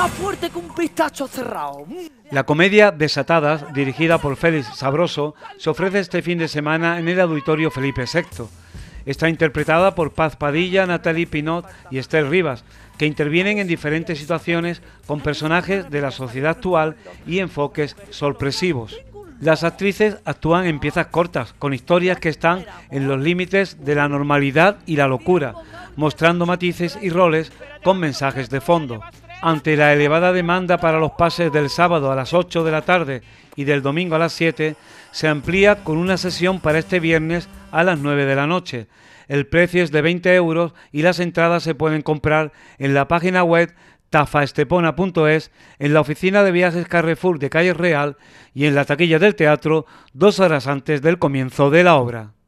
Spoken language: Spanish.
Mm. La comedia Desatadas, dirigida por Félix Sabroso, se ofrece este fin de semana en el Auditorio Felipe VI. Está interpretada por Paz Padilla, Natalie Pinot y Esther Rivas, que intervienen en diferentes situaciones con personajes de la sociedad actual y enfoques sorpresivos. Las actrices actúan en piezas cortas, con historias que están en los límites de la normalidad y la locura, mostrando matices y roles con mensajes de fondo. Ante la elevada demanda para los pases del sábado a las 8 de la tarde y del domingo a las 7, se amplía con una sesión para este viernes a las 9 de la noche. El precio es de 20 euros y las entradas se pueden comprar en la página web tafaestepona.es, en la oficina de viajes Carrefour de Calle Real y en la taquilla del teatro dos horas antes del comienzo de la obra.